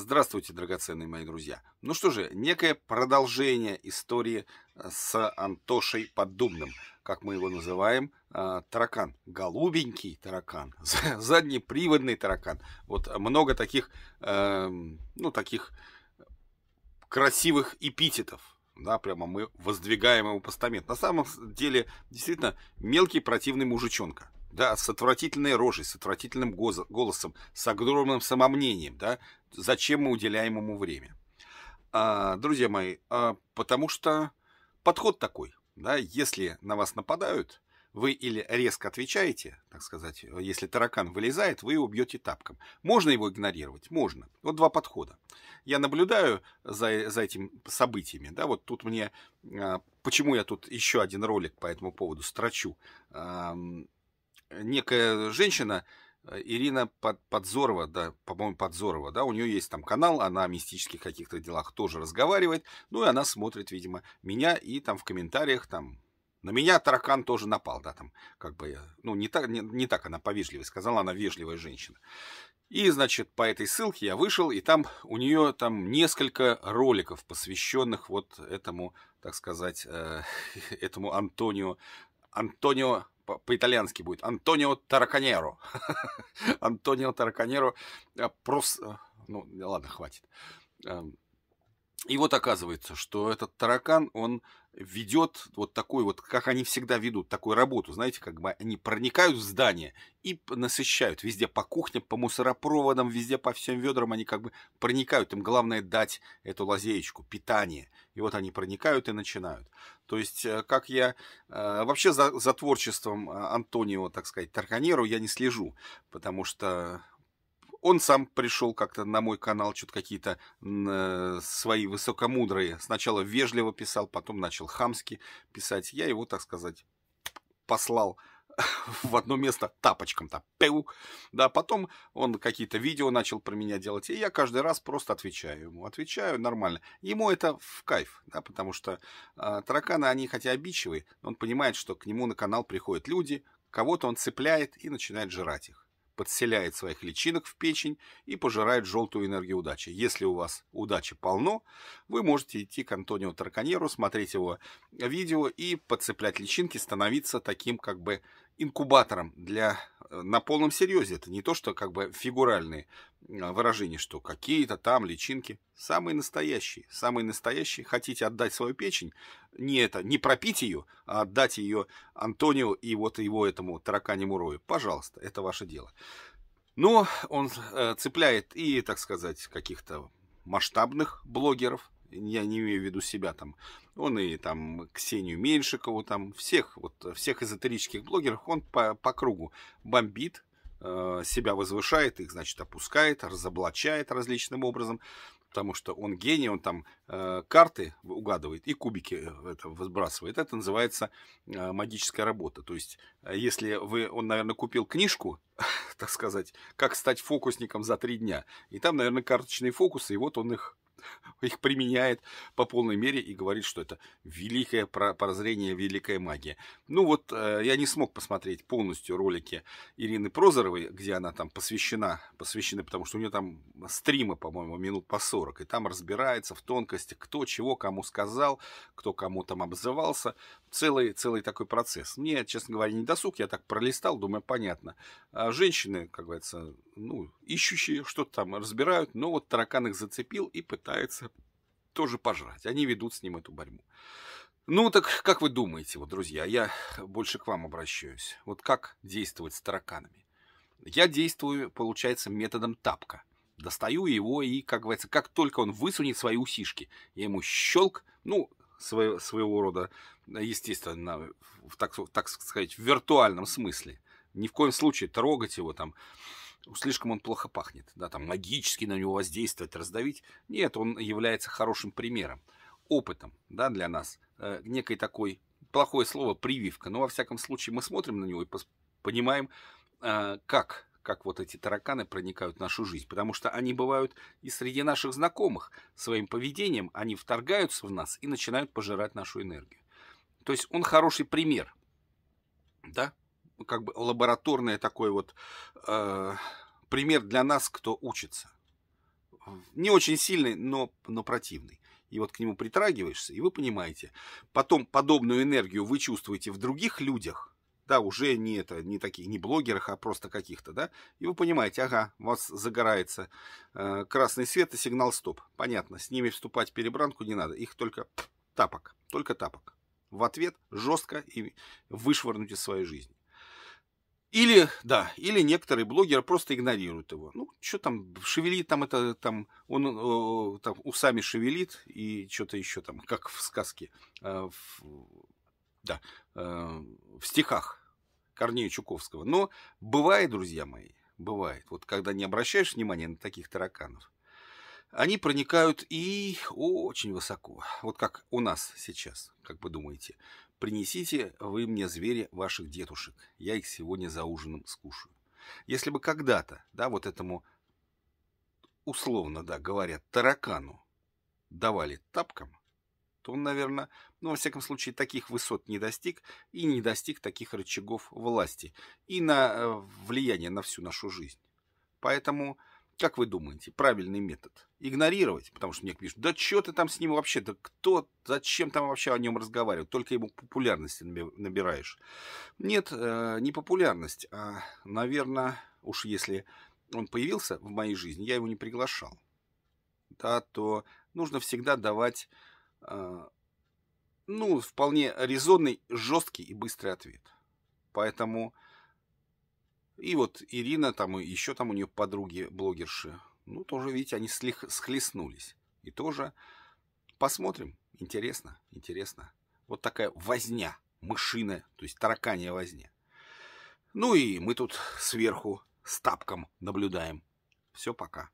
Здравствуйте, драгоценные мои друзья. Ну что же, некое продолжение истории э, с Антошей Поддубным, как мы его называем, а, таракан. Голубенький таракан, заднеприводный таракан. Вот много таких, эм, ну, таких красивых эпитетов. Да, прямо мы воздвигаем его постамент. На самом деле, действительно, мелкий противный мужичонка да, с отвратительной рожей, с отвратительным голосом, с огромным самомнением, да, зачем мы уделяем ему время. А, друзья мои, а, потому что подход такой, да, если на вас нападают, вы или резко отвечаете, так сказать, если таракан вылезает, вы его бьете тапком. Можно его игнорировать? Можно. Вот два подхода. Я наблюдаю за, за этими событиями. Да, вот тут мне... А, почему я тут еще один ролик по этому поводу строчу? некая женщина, э, Ирина Подзорова, да, по-моему, Подзорова, да, у нее есть там канал, она о мистических каких-то делах тоже разговаривает, ну и она смотрит, видимо, меня и там в комментариях там на меня таракан тоже напал, да, там, как бы, ну, не так, не, не так она повежливая сказала, она вежливая женщина. И, значит, по этой ссылке я вышел, и там у нее там несколько роликов, посвященных вот этому, так сказать, э, этому Антонио, Антонио по-итальянски будет, Антонио Тараканеро. Антонио Тараканеро, э, просто, э, ну ладно, хватит. Эм, и вот оказывается, что этот таракан, он ведет вот такой вот, как они всегда ведут, такую работу, знаете, как бы они проникают в здание и насыщают везде по кухням, по мусоропроводам, везде по всем ведрам они как бы проникают, им главное дать эту лазеечку, питание, и вот они проникают и начинают. То есть, э, как я э, вообще за, за творчеством э, Антонио, так сказать, Тарканеру я не слежу, потому что он сам пришел как-то на мой канал, что-то какие-то э, свои высокомудрые. Сначала вежливо писал, потом начал хамски писать. Я его, так сказать, послал в одно место тапочком-то. Пеу. Да, потом он какие-то видео начал про меня делать, и я каждый раз просто отвечаю ему. Отвечаю нормально. Ему это в кайф, да, потому что э, тараканы, они хотя обидчивые, но он понимает, что к нему на канал приходят люди, кого-то он цепляет и начинает жрать их подселяет своих личинок в печень и пожирает желтую энергию удачи. Если у вас удачи полно, вы можете идти к Антонио Тарканьеру, смотреть его видео и подцеплять личинки, становиться таким как бы инкубатором для на полном серьезе. Это не то, что как бы фигуральные э, выражения, что какие-то там личинки. Самые настоящие, самые настоящие. Хотите отдать свою печень? Не это, не пропить ее, а отдать ее Антонио и вот его этому тараканему рою. Пожалуйста, это ваше дело. Но он э, цепляет и, так сказать, каких-то масштабных блогеров, я не имею в виду себя там, он и там Ксению Меньшикову, там всех, вот всех эзотерических блогеров, он по, по кругу бомбит, э, себя возвышает, их, значит, опускает, разоблачает различным образом, потому что он гений, он там э, карты угадывает и кубики э, это выбрасывает. Это называется э, магическая работа. То есть, э, если вы, он, наверное, купил книжку, так сказать, как стать фокусником за три дня, и там, наверное, карточные фокусы, и вот он их их применяет по полной мере и говорит, что это великое прозрение, великая магия. Ну вот, э, я не смог посмотреть полностью ролики Ирины Прозоровой, где она там посвящена, посвящена, потому что у нее там стримы, по-моему, минут по 40, и там разбирается в тонкости, кто чего кому сказал, кто кому там обзывался, целый, целый такой процесс. Мне, честно говоря, не досуг, я так пролистал, думаю, понятно. А женщины, как говорится, ну, ищущие что-то там разбирают, но вот таракан их зацепил и пытается тоже пожрать. Они ведут с ним эту борьбу. Ну так как вы думаете, вот, друзья, я больше к вам обращаюсь. Вот как действовать с тараканами? Я действую, получается, методом тапка. Достаю его и, как говорится, как только он высунет свои усишки, я ему щелк, ну, своего, своего рода, естественно, в, так, так сказать, в виртуальном смысле. Ни в коем случае трогать его там, слишком он плохо пахнет, да, там магически на него воздействовать, раздавить. Нет, он является хорошим примером, опытом, да, для нас, э, некой такой, плохое слово, прививка, но во всяком случае мы смотрим на него и понимаем, э, как как вот эти тараканы проникают в нашу жизнь, потому что они бывают и среди наших знакомых. Своим поведением они вторгаются в нас и начинают пожирать нашу энергию. То есть он хороший пример, да, как бы лабораторный такой вот э, пример для нас, кто учится. Не очень сильный, но, но противный. И вот к нему притрагиваешься, и вы понимаете. Потом подобную энергию вы чувствуете в других людях, да, уже не это, не таких, не блогерах, а просто каких-то, да, и вы понимаете, ага, у вас загорается э, красный свет и сигнал стоп. Понятно, с ними вступать в перебранку не надо, их только тапок, только тапок. В ответ жестко и вышвырнуть из своей жизни. Или, да, или некоторые блогеры просто игнорируют его. Ну, что там, шевелит там это, там, он э, там усами шевелит и что-то еще там, как в сказке, э, в, да, э, в стихах Корнея Чуковского. Но бывает, друзья мои, бывает, вот когда не обращаешь внимания на таких тараканов, они проникают и очень высоко. Вот как у нас сейчас, как вы думаете. Принесите вы мне звери ваших дедушек, я их сегодня за ужином скушаю. Если бы когда-то, да, вот этому, условно, да, говорят, таракану давали тапкам, то он, наверное, ну, во всяком случае, таких высот не достиг и не достиг таких рычагов власти и на э, влияние на всю нашу жизнь. Поэтому как вы думаете, правильный метод? Игнорировать, потому что мне пишут, да что ты там с ним вообще, да кто, зачем там вообще о нем разговаривать, только ему популярности набираешь. Нет, э, не популярность, а, наверное, уж если он появился в моей жизни, я его не приглашал, да, то нужно всегда давать, э, ну, вполне резонный, жесткий и быстрый ответ. Поэтому и вот Ирина, там и еще там у нее подруги-блогерши, ну, тоже, видите, они слих, схлестнулись. И тоже посмотрим. Интересно, интересно. Вот такая возня, мышиная, то есть тараканья возня. Ну и мы тут сверху с тапком наблюдаем. Все, пока.